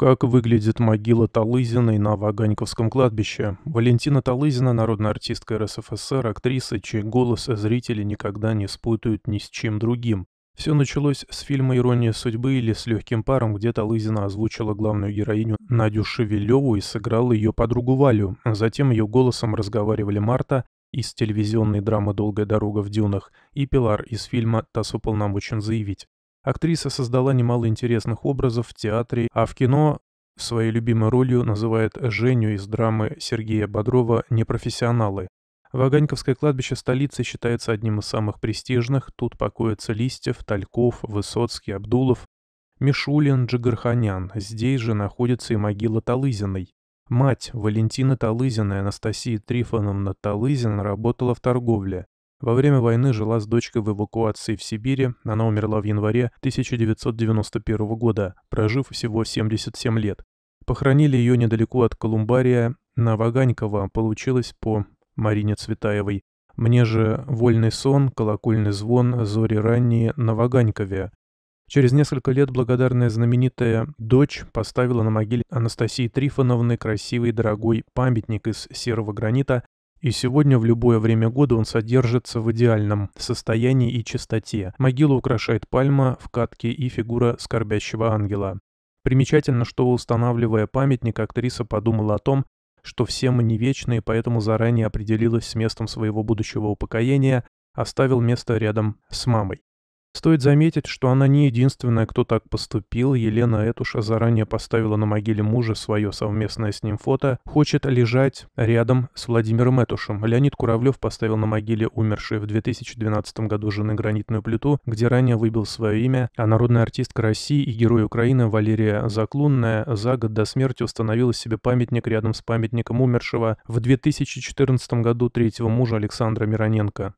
Как выглядит могила Талызиной на Ваганьковском кладбище? Валентина Талызина, народная артистка РСФСР, актриса, чей голос зрители никогда не спутают ни с чем другим. Все началось с фильма «Ирония судьбы» или «С легким паром», где Талызина озвучила главную героиню Надю Шевелеву и сыграла ее подругу Валю. Затем ее голосом разговаривали Марта из телевизионной драмы «Долгая дорога в дюнах» и Пилар из фильма «Тасс уполномочен заявить». Актриса создала немало интересных образов в театре, а в кино своей любимой ролью называет Женю из драмы Сергея Бодрова «Непрофессионалы». Ваганьковское кладбище столицы считается одним из самых престижных. Тут покоятся Листьев, Тальков, Высоцкий, Абдулов, Мишулин, Джигарханян. Здесь же находится и могила Талызиной. Мать Валентины Талызина и Анастасия Трифоновна Талызина работала в торговле. Во время войны жила с дочкой в эвакуации в Сибири, она умерла в январе 1991 года, прожив всего 77 лет. Похоронили ее недалеко от Колумбария, на Ваганькова получилось по Марине Цветаевой. Мне же «Вольный сон», «Колокольный звон», «Зори ранние» на Ваганькове. Через несколько лет благодарная знаменитая дочь поставила на могиле Анастасии Трифоновны красивый дорогой памятник из серого гранита и сегодня в любое время года он содержится в идеальном состоянии и чистоте. Могилу украшает пальма, вкатки и фигура скорбящего ангела. Примечательно, что устанавливая памятник, актриса подумала о том, что все мы не вечны, и поэтому заранее определилась с местом своего будущего упокоения, оставил место рядом с мамой. Стоит заметить, что она не единственная, кто так поступил. Елена Этуша заранее поставила на могиле мужа свое совместное с ним фото «Хочет лежать рядом с Владимиром Этушем». Леонид Куравлев поставил на могиле умершей в 2012 году жены гранитную плиту, где ранее выбил свое имя, а народная артистка России и герой Украины Валерия Заклунная за год до смерти установила себе памятник рядом с памятником умершего в 2014 году третьего мужа Александра Мироненко.